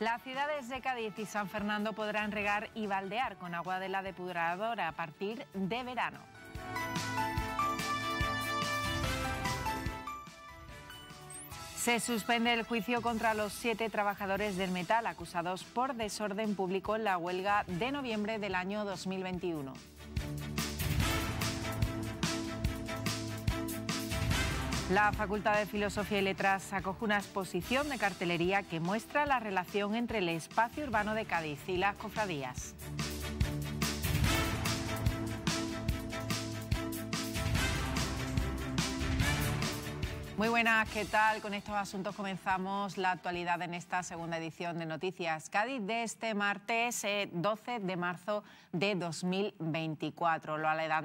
Las ciudades de Cádiz y San Fernando podrán regar y baldear con agua de la depuradora a partir de verano. Se suspende el juicio contra los siete trabajadores del metal acusados por desorden público en la huelga de noviembre del año 2021. La Facultad de Filosofía y Letras acoge una exposición de cartelería que muestra la relación entre el espacio urbano de Cádiz y las cofradías. Muy buenas, ¿qué tal? Con estos asuntos comenzamos la actualidad en esta segunda edición de Noticias Cádiz de este martes 12 eh, de marzo de 2024. Lo,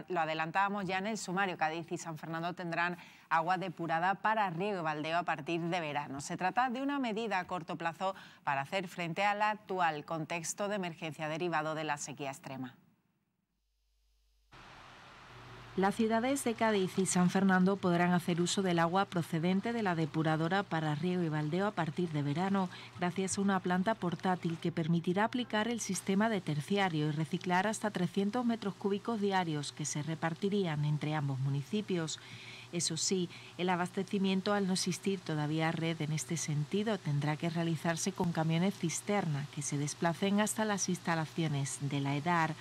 lo adelantábamos ya en el sumario. Cádiz y San Fernando tendrán agua depurada para riego y baldeo a partir de verano. Se trata de una medida a corto plazo para hacer frente al actual contexto de emergencia derivado de la sequía extrema. Las ciudades de Cádiz y San Fernando podrán hacer uso del agua procedente de la depuradora para riego y baldeo a partir de verano, gracias a una planta portátil que permitirá aplicar el sistema de terciario y reciclar hasta 300 metros cúbicos diarios que se repartirían entre ambos municipios. Eso sí, el abastecimiento al no existir todavía red en este sentido tendrá que realizarse con camiones cisterna que se desplacen hasta las instalaciones de la EDAR.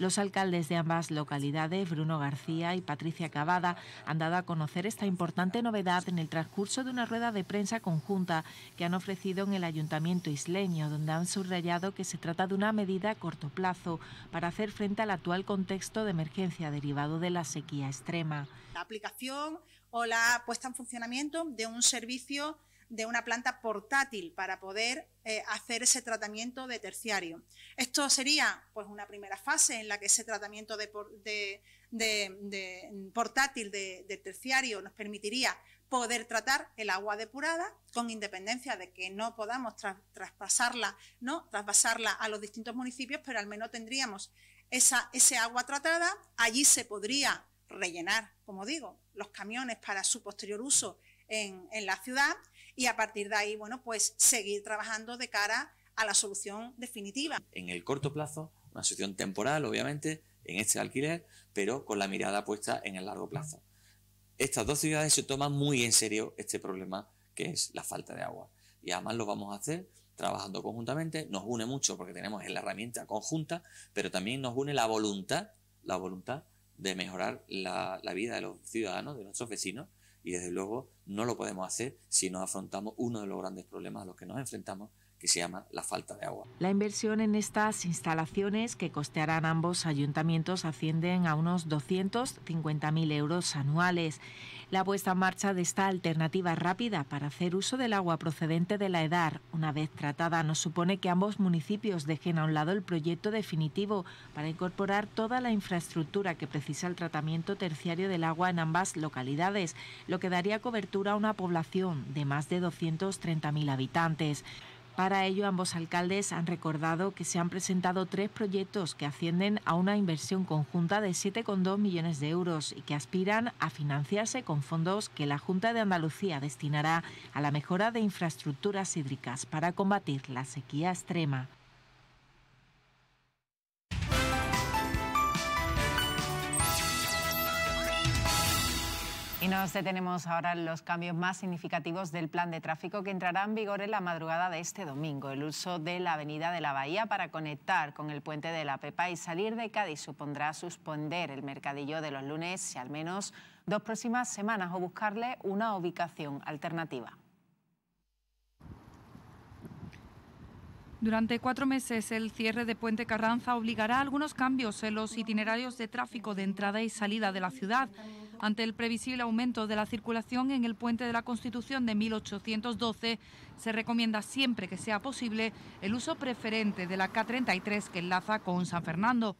Los alcaldes de ambas localidades, Bruno García y Patricia Cavada, han dado a conocer esta importante novedad en el transcurso de una rueda de prensa conjunta que han ofrecido en el Ayuntamiento isleño, donde han subrayado que se trata de una medida a corto plazo para hacer frente al actual contexto de emergencia derivado de la sequía extrema. La aplicación o la puesta en funcionamiento de un servicio de una planta portátil para poder eh, hacer ese tratamiento de terciario. Esto sería pues, una primera fase en la que ese tratamiento de, portátil de terciario nos permitiría poder tratar el agua depurada con independencia de que no podamos traspasarla, ¿no? traspasarla a los distintos municipios, pero al menos tendríamos esa, ese agua tratada, allí se podría rellenar, como digo, los camiones para su posterior uso en la ciudad y a partir de ahí, bueno, pues seguir trabajando de cara a la solución definitiva. En el corto plazo, una solución temporal, obviamente, en este alquiler, pero con la mirada puesta en el largo plazo. Estas dos ciudades se toman muy en serio este problema que es la falta de agua. Y además lo vamos a hacer trabajando conjuntamente, nos une mucho porque tenemos la herramienta conjunta, pero también nos une la voluntad, la voluntad de mejorar la, la vida de los ciudadanos, de nuestros vecinos, y desde luego no lo podemos hacer si no afrontamos uno de los grandes problemas a los que nos enfrentamos, que se llama la falta de agua. La inversión en estas instalaciones que costearán ambos ayuntamientos ascienden a unos 250.000 euros anuales. La puesta en marcha de esta alternativa rápida para hacer uso del agua procedente de la EDAR, una vez tratada, nos supone que ambos municipios dejen a un lado el proyecto definitivo para incorporar toda la infraestructura que precisa el tratamiento terciario del agua en ambas localidades, lo que daría cobertura a una población de más de 230.000 habitantes. Para ello, ambos alcaldes han recordado que se han presentado tres proyectos que ascienden a una inversión conjunta de 7,2 millones de euros y que aspiran a financiarse con fondos que la Junta de Andalucía destinará a la mejora de infraestructuras hídricas para combatir la sequía extrema. Nos detenemos eh, ahora en los cambios más significativos del plan de tráfico que entrará en vigor en la madrugada de este domingo. El uso de la avenida de la Bahía para conectar con el puente de la Pepa y salir de Cádiz supondrá suspender el mercadillo de los lunes y al menos dos próximas semanas o buscarle una ubicación alternativa. Durante cuatro meses, el cierre de Puente Carranza obligará a algunos cambios en los itinerarios de tráfico de entrada y salida de la ciudad. Ante el previsible aumento de la circulación en el puente de la Constitución de 1812, se recomienda siempre que sea posible el uso preferente de la K33 que enlaza con San Fernando.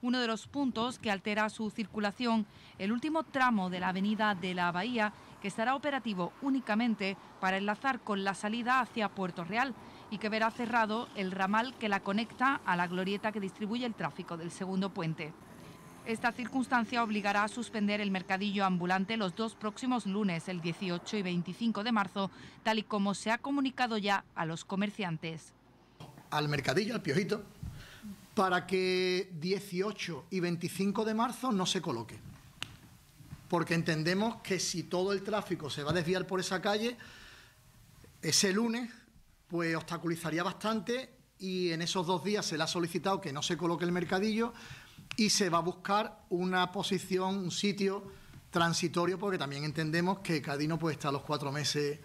Uno de los puntos que altera su circulación, el último tramo de la avenida de la Bahía, que estará operativo únicamente para enlazar con la salida hacia Puerto Real y que verá cerrado el ramal que la conecta a la glorieta que distribuye el tráfico del segundo puente. Esta circunstancia obligará a suspender el mercadillo ambulante los dos próximos lunes, el 18 y 25 de marzo, tal y como se ha comunicado ya a los comerciantes. Al mercadillo, al piojito, para que 18 y 25 de marzo no se coloque. Porque entendemos que si todo el tráfico se va a desviar por esa calle, ese lunes pues obstaculizaría bastante y en esos dos días se le ha solicitado que no se coloque el mercadillo y se va a buscar una posición, un sitio transitorio, porque también entendemos que Cádiz no puede estar los cuatro meses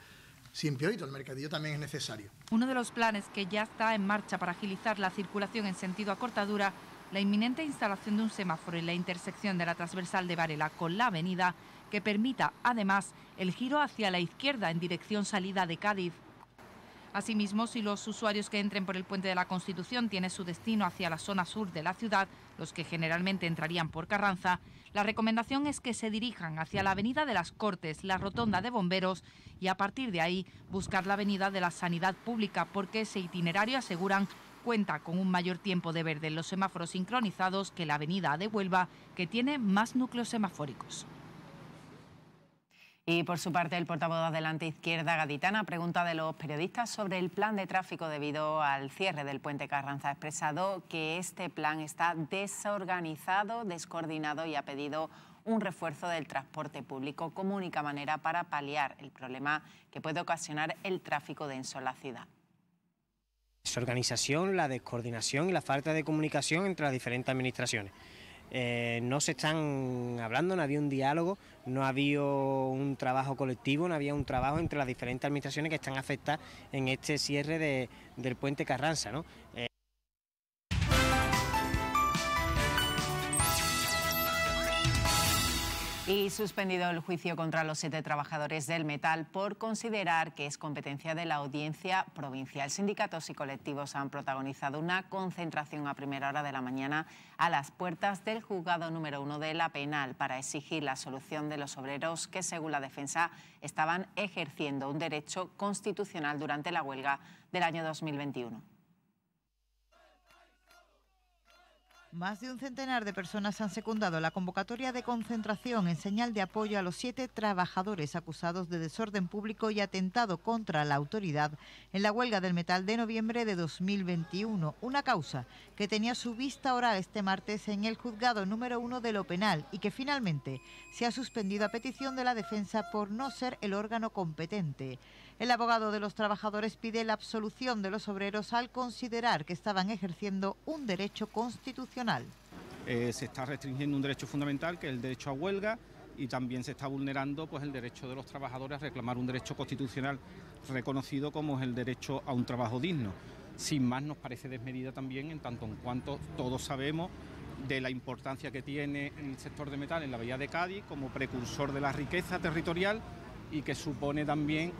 sin todo el mercadillo también es necesario. Uno de los planes que ya está en marcha para agilizar la circulación en sentido a cortadura... la inminente instalación de un semáforo en la intersección de la transversal de Varela con la avenida, que permita además el giro hacia la izquierda en dirección salida de Cádiz. Asimismo, si los usuarios que entren por el puente de la Constitución tienen su destino hacia la zona sur de la ciudad, los que generalmente entrarían por Carranza, la recomendación es que se dirijan hacia la Avenida de las Cortes, la Rotonda de Bomberos y a partir de ahí buscar la Avenida de la Sanidad Pública porque ese itinerario aseguran cuenta con un mayor tiempo de verde en los semáforos sincronizados que la Avenida de Huelva, que tiene más núcleos semafóricos. Y por su parte, el portavoz de Adelante Izquierda Gaditana pregunta de los periodistas sobre el plan de tráfico debido al cierre del puente Carranza. Ha expresado que este plan está desorganizado, descoordinado y ha pedido un refuerzo del transporte público como única manera para paliar el problema que puede ocasionar el tráfico denso en la ciudad desorganización, la descoordinación y la falta de comunicación entre las diferentes administraciones. Eh, no se están hablando, no había un diálogo, no había un trabajo colectivo, no había un trabajo entre las diferentes administraciones que están afectadas en este cierre de, del puente Carranza. Eh, Y suspendido el juicio contra los siete trabajadores del metal por considerar que es competencia de la audiencia provincial. Sindicatos y colectivos han protagonizado una concentración a primera hora de la mañana a las puertas del juzgado número uno de la penal para exigir la solución de los obreros que, según la defensa, estaban ejerciendo un derecho constitucional durante la huelga del año 2021. Más de un centenar de personas han secundado la convocatoria de concentración en señal de apoyo a los siete trabajadores acusados de desorden público y atentado contra la autoridad en la huelga del metal de noviembre de 2021, una causa que tenía su vista ahora este martes en el juzgado número uno de lo penal y que finalmente se ha suspendido a petición de la defensa por no ser el órgano competente. El abogado de los trabajadores pide la absolución de los obreros al considerar que estaban ejerciendo un derecho constitucional. Eh, se está restringiendo un derecho fundamental, que es el derecho a huelga, y también se está vulnerando pues, el derecho de los trabajadores a reclamar un derecho constitucional reconocido como es el derecho a un trabajo digno. Sin más, nos parece desmedida también en tanto en cuanto todos sabemos de la importancia que tiene el sector de metal en la Bahía de Cádiz como precursor de la riqueza territorial y que supone también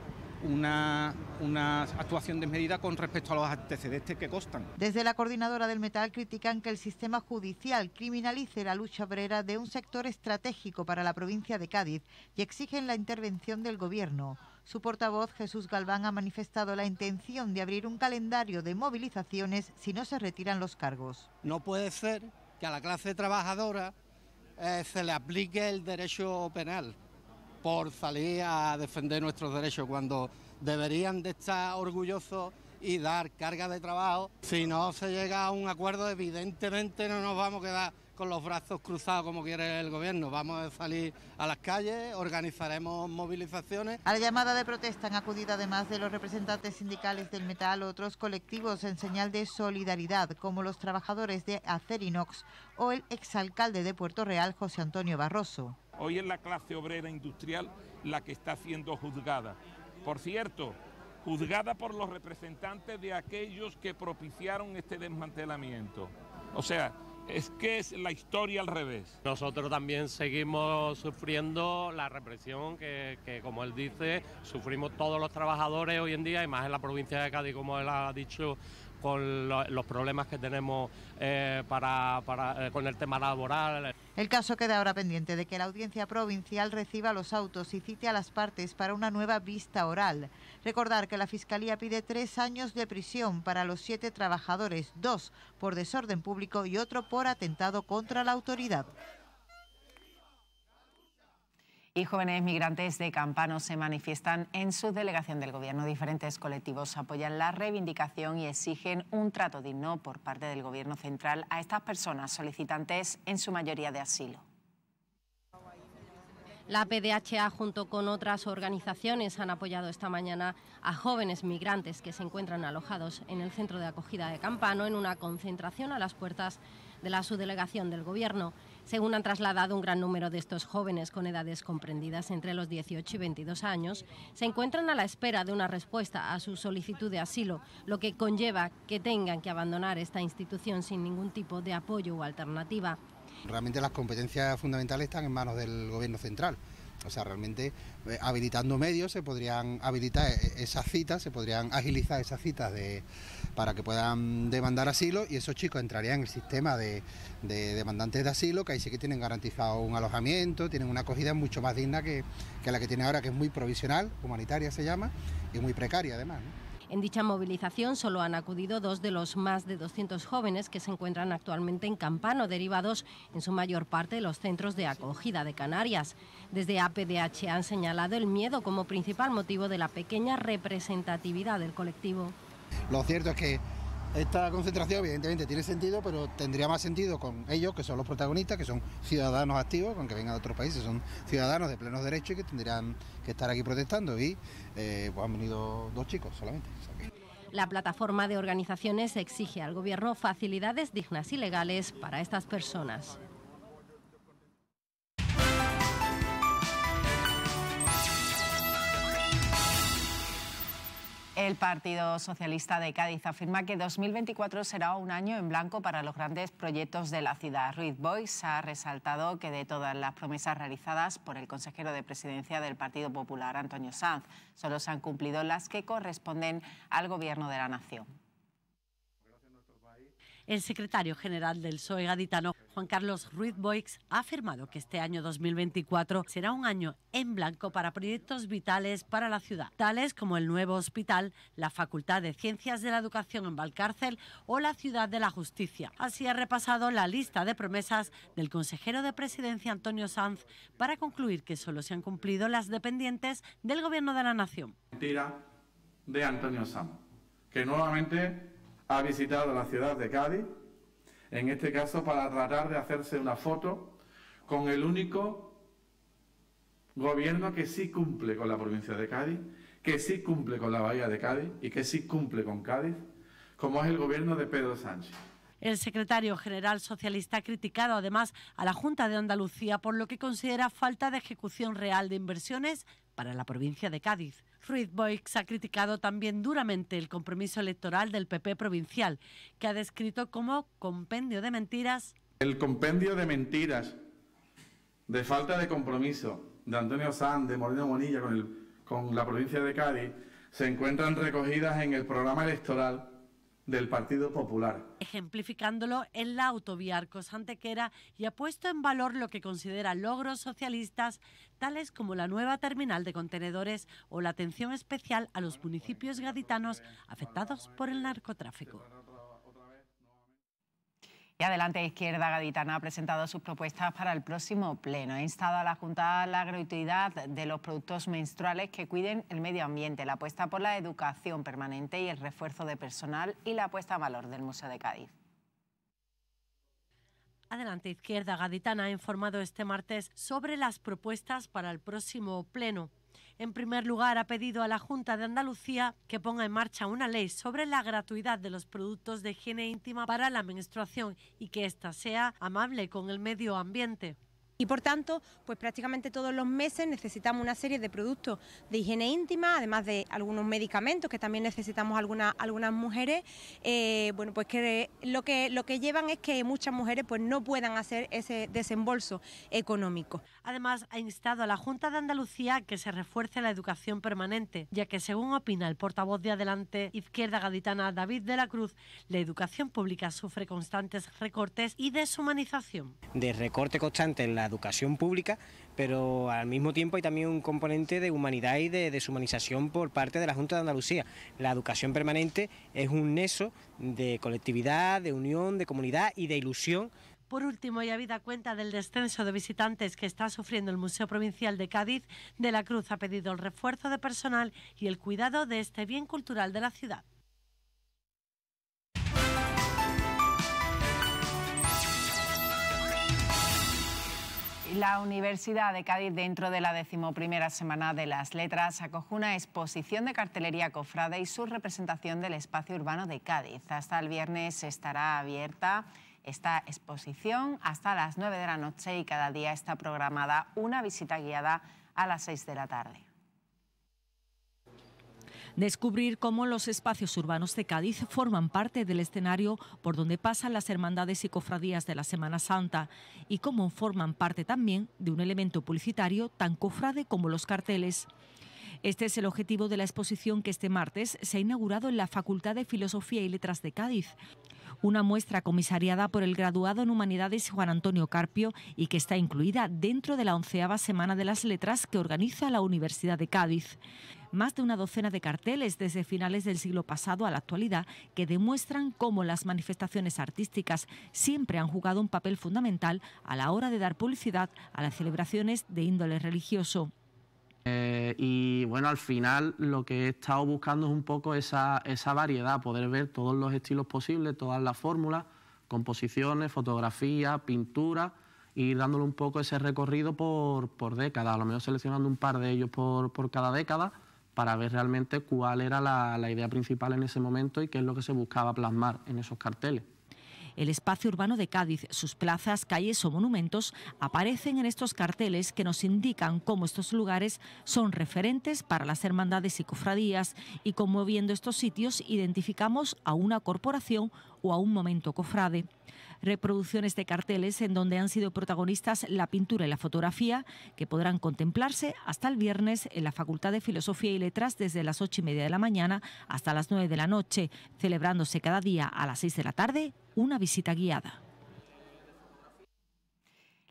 una, una actuación desmedida con respecto a los antecedentes que constan. Desde la coordinadora del metal critican que el sistema judicial criminalice la lucha obrera de un sector estratégico para la provincia de Cádiz y exigen la intervención del Gobierno. Su portavoz, Jesús Galván, ha manifestado la intención de abrir un calendario de movilizaciones si no se retiran los cargos. No puede ser que a la clase trabajadora eh, se le aplique el derecho penal por salir a defender nuestros derechos cuando deberían de estar orgullosos y dar carga de trabajo. Si no se llega a un acuerdo, evidentemente no nos vamos a quedar con los brazos cruzados como quiere el gobierno. Vamos a salir a las calles, organizaremos movilizaciones. A la llamada de protesta han acudido además de los representantes sindicales del metal otros colectivos en señal de solidaridad, como los trabajadores de Acerinox o el exalcalde de Puerto Real, José Antonio Barroso. Hoy es la clase obrera industrial la que está siendo juzgada. Por cierto, juzgada por los representantes de aquellos que propiciaron este desmantelamiento. O sea, es que es la historia al revés. Nosotros también seguimos sufriendo la represión que, como él dice, sufrimos todos los trabajadores hoy en día, y más en la provincia de Cádiz, como él ha dicho con los problemas que tenemos eh, para, eh, con el tema laboral. El caso queda ahora pendiente de que la audiencia provincial reciba los autos y cite a las partes para una nueva vista oral. Recordar que la Fiscalía pide tres años de prisión para los siete trabajadores, dos por desorden público y otro por atentado contra la autoridad y jóvenes migrantes de Campano se manifiestan en su delegación del Gobierno. Diferentes colectivos apoyan la reivindicación y exigen un trato digno por parte del Gobierno central a estas personas solicitantes, en su mayoría de asilo. La PDHA junto con otras organizaciones han apoyado esta mañana a jóvenes migrantes que se encuentran alojados en el centro de acogida de Campano en una concentración a las puertas de la subdelegación del Gobierno. Según han trasladado un gran número de estos jóvenes con edades comprendidas entre los 18 y 22 años, se encuentran a la espera de una respuesta a su solicitud de asilo, lo que conlleva que tengan que abandonar esta institución sin ningún tipo de apoyo o alternativa. Realmente las competencias fundamentales están en manos del Gobierno central. O sea, realmente eh, habilitando medios se podrían habilitar eh, esas citas, se podrían agilizar esas citas de, para que puedan demandar asilo y esos chicos entrarían en el sistema de, demandantes de asilo, que ahí sí que tienen garantizado un alojamiento, tienen una acogida mucho más digna que, la que tiene ahora, que es muy provisional, humanitaria se llama, y muy precaria además. En dicha movilización solo han acudido dos de los más de 200 jóvenes que se encuentran actualmente en Campano, derivados en su mayor parte de los centros de acogida de Canarias. Desde APDH han señalado el miedo como principal motivo de la pequeña representatividad del colectivo. Lo cierto es que esta concentración evidentemente tiene sentido, pero tendría más sentido con ellos, que son los protagonistas, que son ciudadanos activos, aunque vengan de otros países, son ciudadanos de plenos derechos y que tendrían que estar aquí protestando. Y eh, pues, han venido dos chicos solamente. La plataforma de organizaciones exige al Gobierno facilidades dignas y legales para estas personas. El Partido Socialista de Cádiz afirma que 2024 será un año en blanco para los grandes proyectos de la ciudad. Ruiz Boix ha resaltado que de todas las promesas realizadas por el consejero de presidencia del Partido Popular, Antonio Sanz, solo se han cumplido las que corresponden al Gobierno de la Nación. El secretario general del PSOE gaditano, Juan Carlos Ruiz Boix, ha afirmado que este año 2024 será un año en blanco para proyectos vitales para la ciudad, tales como el nuevo hospital, la Facultad de Ciencias de la Educación en Valcárcel o la Ciudad de la Justicia. Así ha repasado la lista de promesas del consejero de Presidencia Antonio Sanz para concluir que solo se han cumplido las dependientes del Gobierno de la Nación. Mentira de Antonio Sanz, que nuevamente ha visitado la ciudad de Cádiz, en este caso para tratar de hacerse una foto con el único gobierno que sí cumple con la provincia de Cádiz, que sí cumple con la bahía de Cádiz y que sí cumple con Cádiz, como es el gobierno de Pedro Sánchez. El secretario general socialista ha criticado además a la Junta de Andalucía por lo que considera falta de ejecución real de inversiones para la provincia de Cádiz. Ruiz Boix ha criticado también duramente el compromiso electoral del PP provincial, que ha descrito como compendio de mentiras. El compendio de mentiras, de falta de compromiso de Antonio Sanz, de Moreno Monilla con la provincia de Cádiz, se encuentran recogidas en el programa electoral del Partido Popular. Ejemplificándolo en la autovía Arcos Antequera y ha puesto en valor lo que considera logros socialistas, tales como la nueva terminal de contenedores o la atención especial a los municipios gaditanos afectados por el narcotráfico. Adelante Izquierda Gaditana ha presentado sus propuestas para el próximo pleno. Ha instado a la Junta la gratuidad de los productos menstruales que cuiden el medio ambiente, la apuesta por la educación permanente y el refuerzo de personal y la apuesta a valor del Museo de Cádiz. Adelante Izquierda Gaditana ha informado este martes sobre las propuestas para el próximo pleno. En primer lugar, ha pedido a la Junta de Andalucía que ponga en marcha una ley sobre la gratuidad de los productos de higiene íntima para la menstruación y que ésta sea amable con el medio ambiente. Y por tanto, pues prácticamente todos los meses necesitamos una serie de productos de higiene íntima, además de algunos medicamentos que también necesitamos algunas, algunas mujeres. Eh, bueno, pues que lo que lo que llevan es que muchas mujeres pues no puedan hacer ese desembolso económico. Además, ha instado a la Junta de Andalucía que se refuerce la educación permanente, ya que según opina el portavoz de Adelante Izquierda Gaditana David de la Cruz, la educación pública sufre constantes recortes y deshumanización. De recorte constante en la la educación pública, pero al mismo tiempo hay también un componente de humanidad y de deshumanización por parte de la Junta de Andalucía. La educación permanente es un nexo de colectividad, de unión, de comunidad y de ilusión por último, y habida cuenta del descenso de visitantes que está sufriendo el Museo Provincial de Cádiz, De la Cruz ha pedido el refuerzo de personal y el cuidado de este bien cultural de la ciudad. La Universidad de Cádiz, dentro de la decimoprimera Semana de las Letras, acoge una exposición de cartelería cofrada y su representación del espacio urbano de Cádiz. Hasta el viernes estará abierta esta exposición hasta las 9 de la noche y cada día está programada una visita guiada a las 6 de la tarde descubrir cómo los espacios urbanos de Cádiz forman parte del escenario por donde pasan las hermandades y cofradías de la Semana Santa y cómo forman parte también de un elemento publicitario tan cofrade como los carteles. Este es el objetivo de la exposición que este martes se ha inaugurado en la Facultad de Filosofía y Letras de Cádiz, una muestra comisariada por el graduado en Humanidades Juan Antonio Carpio y que está incluida dentro de la onceava Semana de las Letras que organiza la Universidad de Cádiz más de una docena de carteles desde finales del siglo pasado a la actualidad que demuestran cómo las manifestaciones artísticas siempre han jugado un papel fundamental a la hora de dar publicidad a las celebraciones de índole religioso. Eh, y bueno, al final lo que he estado buscando es un poco esa, esa variedad, poder ver todos los estilos posibles, todas las fórmulas, composiciones, fotografía, pintura, y e ir dándole un poco ese recorrido por, por décadas, a lo mejor seleccionando un par de ellos por, por cada década para ver realmente cuál era la, la idea principal en ese momento y qué es lo que se buscaba plasmar en esos carteles el espacio urbano de Cádiz, sus plazas, calles o monumentos aparecen en estos carteles que nos indican cómo estos lugares son referentes para las hermandades y cofradías y cómo viendo estos sitios identificamos a una corporación o a un momento cofrade reproducciones de carteles en donde han sido protagonistas la pintura y la fotografía, que podrán contemplarse hasta el viernes en la Facultad de Filosofía y Letras desde las ocho y media de la mañana hasta las nueve de la noche, celebrándose cada día a las seis de la tarde una visita guiada.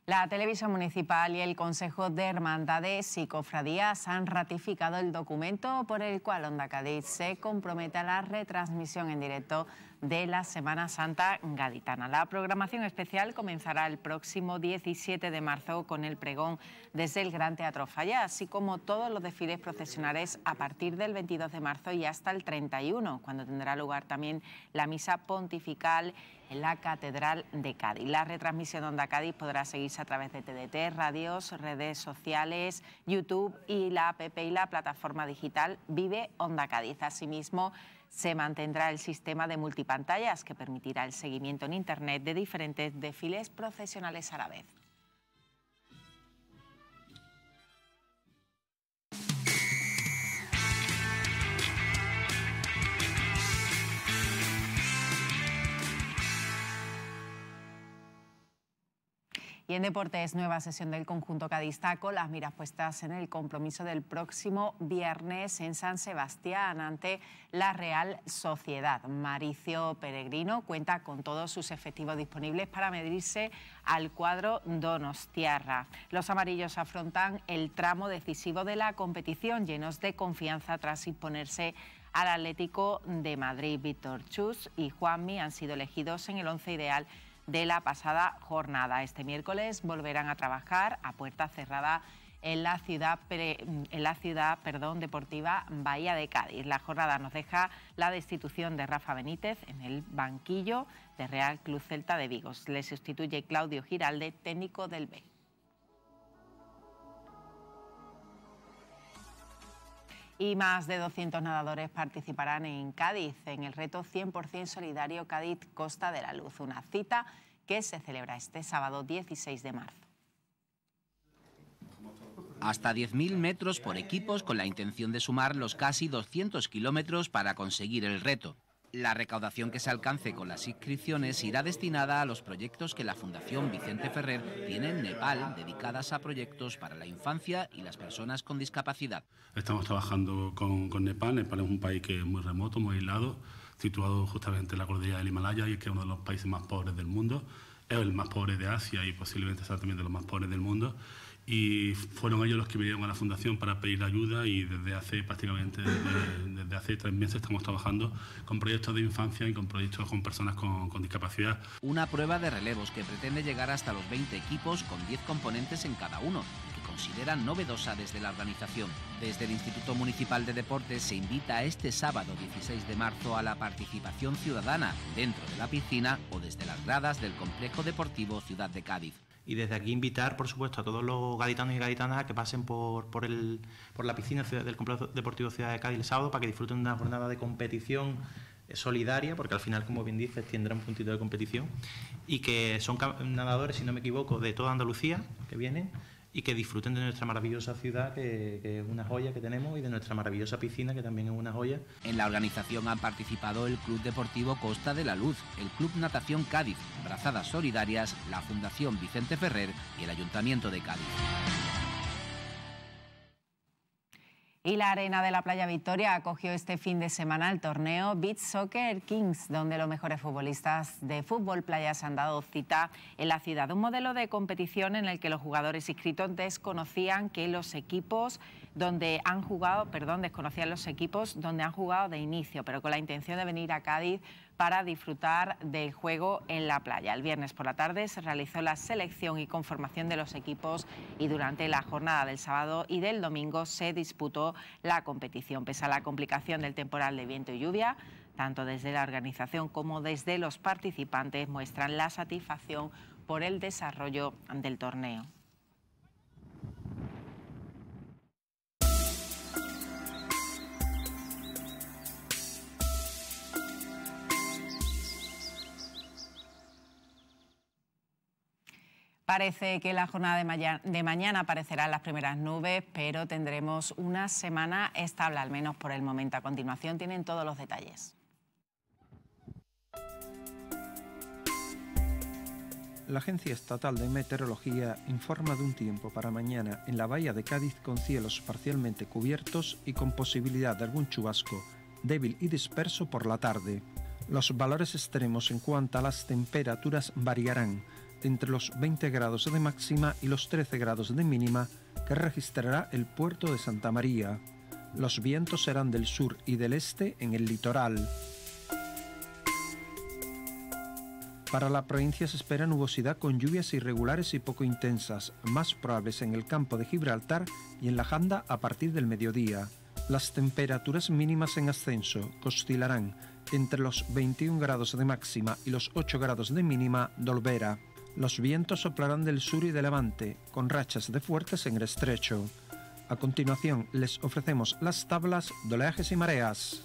La Televisión Municipal y el Consejo de Hermandades y Cofradías han ratificado el documento por el cual Onda Cádiz se compromete a la retransmisión en directo de la Semana Santa gaditana. La programación especial comenzará el próximo 17 de marzo con el pregón desde el Gran Teatro Falla, así como todos los desfiles procesionales a partir del 22 de marzo y hasta el 31, cuando tendrá lugar también la misa pontifical en la Catedral de Cádiz. La retransmisión de Onda Cádiz podrá seguirse a través de TDT, radios, redes sociales, YouTube y la app y la plataforma digital Vive Onda Cádiz. Asimismo, se mantendrá el sistema de multipantallas que permitirá el seguimiento en Internet de diferentes desfiles profesionales a la vez. Y en deportes, nueva sesión del conjunto cadista las miras puestas en el compromiso del próximo viernes en San Sebastián ante la Real Sociedad. Maricio Peregrino cuenta con todos sus efectivos disponibles para medirse al cuadro Donostiarra. Los amarillos afrontan el tramo decisivo de la competición llenos de confianza tras imponerse al Atlético de Madrid. Víctor Chus y Juanmi han sido elegidos en el once ideal de la pasada jornada. Este miércoles volverán a trabajar a puerta cerrada en la ciudad, en la ciudad perdón, deportiva Bahía de Cádiz. La jornada nos deja la destitución de Rafa Benítez en el banquillo de Real Club Celta de Vigos. Le sustituye Claudio Giralde, técnico del B. Y más de 200 nadadores participarán en Cádiz, en el reto 100% solidario Cádiz Costa de la Luz, una cita que se celebra este sábado 16 de marzo. Hasta 10.000 metros por equipos con la intención de sumar los casi 200 kilómetros para conseguir el reto. La recaudación que se alcance con las inscripciones irá destinada a los proyectos que la Fundación Vicente Ferrer tiene en Nepal, dedicadas a proyectos para la infancia y las personas con discapacidad. Estamos trabajando con, Nepal. Nepal es un país que es muy remoto, muy aislado, situado justamente en la cordillera del Himalaya y es que es uno de los países más pobres del mundo. Es el más pobre de Asia y posiblemente sea también de los más pobres del mundo y fueron ellos los que vinieron a la Fundación para pedir ayuda y desde hace prácticamente eh, desde, hace tres meses estamos trabajando con proyectos de infancia y con proyectos con personas con, discapacidad. Una prueba de relevos que pretende llegar hasta los 20 equipos con 10 componentes en cada uno que consideran novedosa desde la organización. Desde el Instituto Municipal de Deportes se invita este sábado 16 de marzo a la participación ciudadana dentro de la piscina o desde las gradas del Complejo Deportivo Ciudad de Cádiz. Y desde aquí invitar, por supuesto, a todos los gaditanos y gaditanas a que pasen por, por, el, por la piscina del Complejo Deportivo Ciudad de Cádiz el sábado para que disfruten de una jornada de competición eh, solidaria, porque al final, como bien dices, tendrán un puntito de competición, y que son nadadores, si no me equivoco, de toda Andalucía que vienen y que disfruten de nuestra maravillosa ciudad, que, es una joya que tenemos, y de nuestra maravillosa piscina, que también es una joya. En la organización han participado el Club Deportivo Costa de la Luz, el Club Natación Cádiz, Brazadas Solidarias, la Fundación Vicente Ferrer y el Ayuntamiento de Cádiz y la arena de la Playa Victoria acogió este fin de semana el torneo Beach Soccer Kings, donde los mejores futbolistas de fútbol playa se han dado cita en la ciudad. Un modelo de competición en el que los jugadores inscritos desconocían que los equipos donde han jugado, perdón, desconocían los equipos donde han jugado de inicio, pero con la intención de venir a Cádiz para disfrutar del juego en la playa. El viernes por la tarde se realizó la selección y conformación de los equipos y durante la jornada del sábado y del domingo se disputó la competición. Pese a la complicación del temporal de viento y lluvia, tanto desde la organización como desde los participantes muestran la satisfacción por el desarrollo del torneo. Parece que la jornada de, mañana aparecerán las primeras nubes, pero tendremos una semana estable, al menos por el momento. A continuación tienen todos los detalles. La Agencia Estatal de Meteorología informa de un tiempo para mañana en la bahía de Cádiz con cielos parcialmente cubiertos y con posibilidad de algún chubasco débil y disperso por la tarde. Los valores extremos en cuanto a las temperaturas variarán entre los 20 grados de máxima y los 13 grados de mínima que registrará el puerto de Santa María. Los vientos serán del sur y del este en el litoral. Para la provincia se espera nubosidad con lluvias irregulares y poco intensas, más probables en el campo de Gibraltar y en la Janda a partir del mediodía. Las temperaturas mínimas en ascenso oscilarán entre los 21 grados de máxima y los 8 grados de mínima de Olvera. Los vientos soplarán del sur y del levante, con rachas de fuertes en el estrecho. A continuación les ofrecemos las tablas de oleajes y mareas.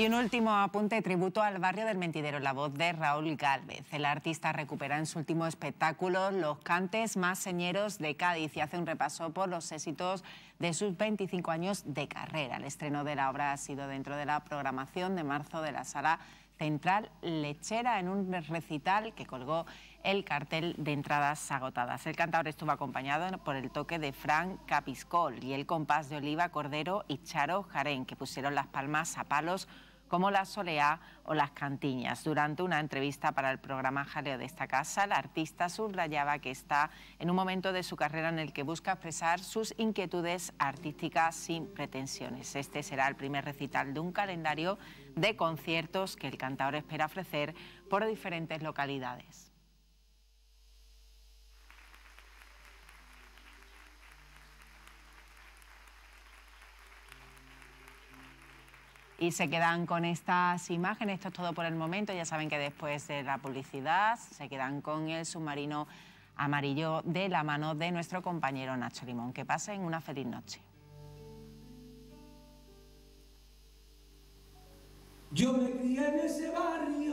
Y un último apunte tributo al barrio del Mentidero, la voz de Raúl Galvez. El artista recupera en su último espectáculo los cantes más señeros de Cádiz y hace un repaso por los éxitos de sus 25 años de carrera. El estreno de la obra ha sido dentro de la programación de marzo de la sala Central Lechera en un recital que colgó el cartel de entradas agotadas. El cantador estuvo acompañado por el toque de Frank Capiscol y el compás de Oliva Cordero y Charo Jaren, que pusieron las palmas a palos como la soleá o las cantiñas. Durante una entrevista para el programa Jaleo de esta casa, la artista subrayaba que está en un momento de su carrera en el que busca expresar sus inquietudes artísticas sin pretensiones. Este será el primer recital de un calendario de conciertos que el cantador espera ofrecer por diferentes localidades. y se quedan con estas imágenes. Esto es todo por el momento. Ya saben que después de la publicidad se quedan con el submarino amarillo de la mano de nuestro compañero Nacho Limón. Que pasen una feliz noche. Yo en ese barrio.